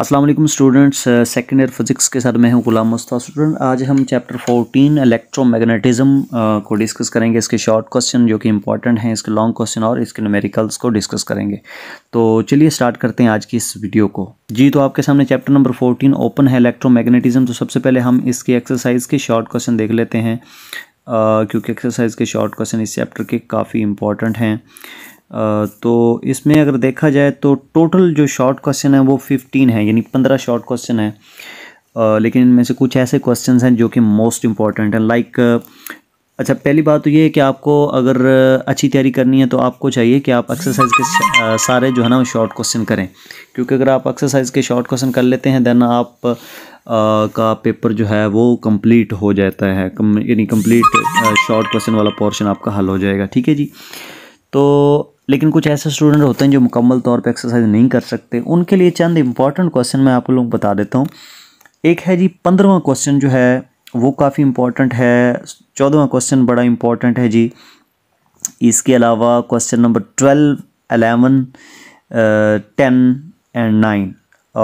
Aslam students second year physics के साथ मैं हूं गुलाम मुस्ता स्टूडेंट आज हम चैप्टर 14 इलेक्ट्रोमैग्नेटिज्म को डिस्कस करेंगे इसके शॉर्ट क्वेश्चन जो कि इंपॉर्टेंट हैं इसके लॉन्ग क्वेश्चन और इसके न्यूमेरिकल्स को डिस्कस करेंगे तो चलिए स्टार्ट करते हैं आज की इस वीडियो को जी तो आपके सामने चैप्टर नंबर फोर्टीन ओपन है इलेक्ट्रोमैग्नेटिज्म तो सबसे पहले हम इसकी एक्सरसाइज के शॉर्ट क्वेश्चन देख लेते हैं क्योंकि एक्सरसाइज के शॉर्ट क्वेश्चन इस चैप्टर के काफ़ी इंपॉर्टेंट हैं तो इसमें अगर देखा जाए तो टोटल जो शॉर्ट क्वेश्चन है वो फिफ्टीन है यानी पंद्रह शॉर्ट क्वेश्चन है लेकिन इनमें से कुछ ऐसे क्वेश्चन हैं जो कि मोस्ट इम्पॉर्टेंट हैं लाइक अच्छा पहली बात तो ये है कि आपको अगर अच्छी तैयारी करनी है तो आपको चाहिए कि आप एक्सरसाइज के सारे जो है ना शॉर्ट क्वेश्चन करें क्योंकि अगर आप एक्सरसाइज के शॉर्ट क्वेश्चन कर लेते हैं देन आप आ, का पेपर जो है वो कंप्लीट हो जाता है यानी कंप्लीट शॉर्ट क्वेश्चन वाला पोर्शन आपका हल हो जाएगा ठीक है जी तो लेकिन कुछ ऐसे स्टूडेंट होते हैं जो मुकम्मल तौर पर एक्सरसाइज नहीं कर सकते उनके लिए चंद इंपॉर्टेंट क्वेश्चन मैं आप लोग बता देता हूँ एक है जी पंद्रवा क्वेश्चन जो है वो काफ़ी इम्पॉर्टेंट है चौदहवा क्वेश्चन बड़ा इम्पॉर्टेंट है जी इसके अलावा question number twelve eleven ten and nine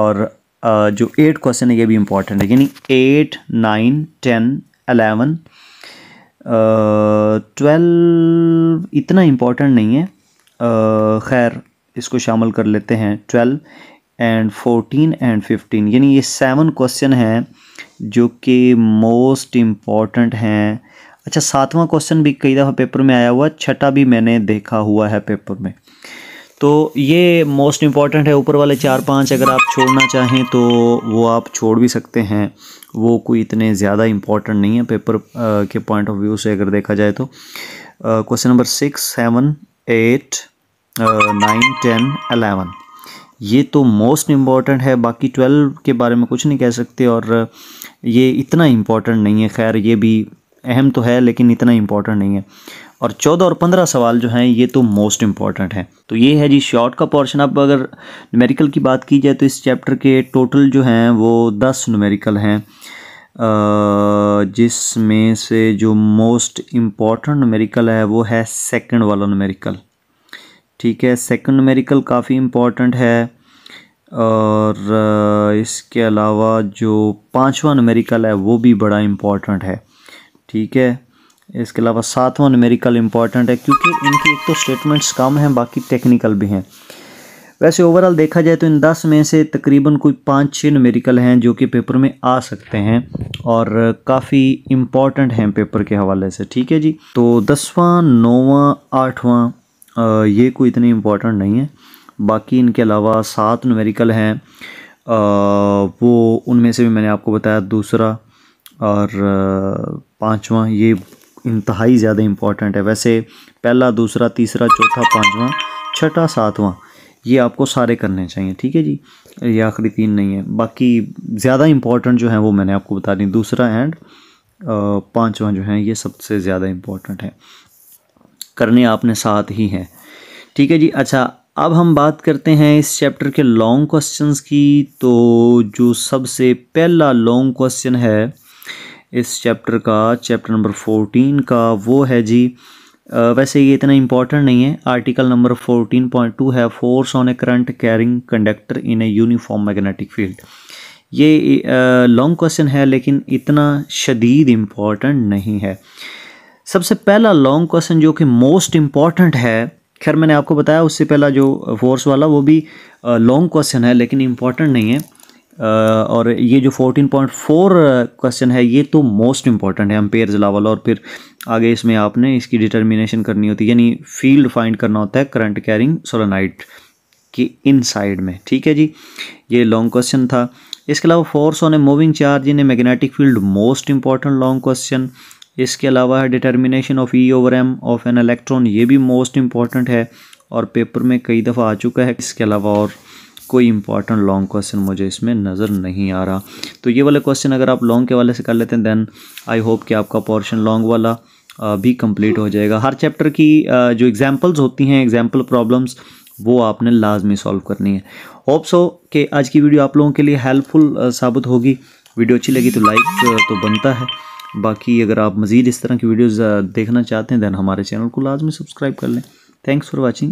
और uh, जो एट क्वेश्चन है ये भी इम्पॉर्टेंट है यानी eight nine ten eleven twelve इतना इम्पॉर्टेंट नहीं है खैर इसको शामिल कर लेते हैं twelve and fourteen and fifteen यानी ये सेवन क्वेश्चन हैं जो कि मोस्ट इम्पॉर्टेंट हैं अच्छा सातवां क्वेश्चन भी कई दफ़ा पेपर में आया हुआ छठा भी मैंने देखा हुआ है पेपर में तो ये मोस्ट इम्पॉर्टेंट है ऊपर वाले चार पांच अगर आप छोड़ना चाहें तो वो आप छोड़ भी सकते हैं वो कोई इतने ज़्यादा इम्पॉर्टेंट नहीं है पेपर के पॉइंट ऑफ व्यू से अगर देखा जाए तो question number six seven eight nine ten eleven ये तो मोस्ट इम्पॉर्टेंट है बाकी ट्वेल्व के बारे में कुछ नहीं कह सकते और uh, ये इतना इम्पॉर्टेंट नहीं है खैर ये भी अहम तो है लेकिन इतना इम्पॉर्टेंट नहीं है और चौदह और पंद्रह सवाल जो हैं ये तो मोस्ट इम्पॉर्टेंट हैं तो ये है जी शॉर्ट का पोर्शन अब अगर नुमेरिकल की बात की जाए तो इस चैप्टर के टोटल जो हैं वो दस नुमेरिकल हैं uh, जिसमें से जो मोस्ट इम्पॉर्टेंट नमेरिकल है वो है सेकंड वाला नमेरिकल ठीक है सेकंड नमेरिकल काफ़ी इम्पॉर्टेंट है और इसके अलावा जो पांचवा नमेरिकल है वो भी बड़ा इम्पॉर्टेंट है ठीक है इसके अलावा सातवां नमेरिकल इम्पॉर्टेंट है क्योंकि इनकी एक तो स्टेटमेंट्स कम हैं बाकी टेक्निकल भी हैं वैसे ओवरऑल देखा जाए तो इन दस में से तकरीबन कोई पाँच छः न्यूमेरिकल हैं जो कि पेपर में आ सकते हैं और काफ़ी इम्पॉर्टेंट हैं पेपर के हवाले से ठीक है जी तो दसवां नौवां आठवां ये कोई इतने इम्पॉर्टेंट नहीं है बाकी इनके अलावा सात न्यूमेरिकल हैं वो उनमें से भी मैंने आपको बताया दूसरा और पाँचवा ये इंतहाई ज़्यादा इम्पॉर्टेंट है वैसे पहला दूसरा तीसरा चौथा पाँचवा छठा सातवां ये आपको सारे करने चाहिए ठीक है जी ये आखिरी तीन नहीं है बाकी ज़्यादा इंपॉर्टेंट जो है वो मैंने आपको बता दी दूसरा एंड पाँचवा जो है ये सबसे ज़्यादा इम्पॉर्टेंट है करने आपने साथ ही हैं ठीक है जी अच्छा अब हम बात करते हैं इस चैप्टर के लॉन्ग क्वेश्चन की तो जो सबसे पहला लॉन्ग क्वेश्चन है इस चैप्टर का चैप्टर नंबर फोर्टीन का वो है जी वैसे ये इतना इंपॉर्टेंट नहीं है आर्टिकल नंबर 14.2 है force on a current carrying conductor in a uniform magnetic field ये लॉन्ग क्वेश्चन है लेकिन इतना शदीद इम्पॉर्टेंट नहीं है सबसे पहला लॉन्ग क्वेश्चन जो कि मोस्ट इम्पॉर्टेंट है खैर मैंने आपको बताया उससे पहला जो फोर्स वाला वो भी लॉन्ग क्वेश्चन है लेकिन इम्पॉर्टेंट नहीं है और ये जो 14.4 क्वेश्चन है ये तो मोस्ट इम्पॉर्टेंट है अम्पेयर जिला वाला और फिर आगे इसमें आपने इसकी डिटर्मिनेशन करनी होती है यानी फील्ड फाइंड करना होता है करंट कैरिंग सोलोनाइट की इन साइड में ठीक है जी ये लॉन्ग क्वेश्चन था इसके अलावा force on a moving charge in a magnetic field most important long question इसके अलावा है determination of e over m of an electron ये भी मोस्ट इंपॉर्टेंट है और पेपर में कई दफ़ा आ चुका है इसके अलावा और कोई इंपॉर्टेंट लॉन्ग क्वेश्चन मुझे इसमें नज़र नहीं आ रहा तो ये वाला क्वेश्चन अगर आप लॉन्ग के वाले से कर लेते हैं देन आई होप कि आपका पोर्शन लॉन्ग वाला भी कंप्लीट हो जाएगा हर चैप्टर की जो एग्जाम्पल्स होती हैं एग्जाम्पल प्रॉब्लम्स वो आपने लाजमी सॉल्व करनी है होप सो कि आज की वीडियो आप लोगों के लिए हेल्पफुल साबित होगी वीडियो अच्छी लगी तो लाइक तो बनता है बाकी अगर आप मज़ीद इस तरह की वीडियोज़ देखना चाहते हैं दैन हमारे चैनल को लाजमी सब्सक्राइब कर लें थैंक्स फॉर वॉचिंग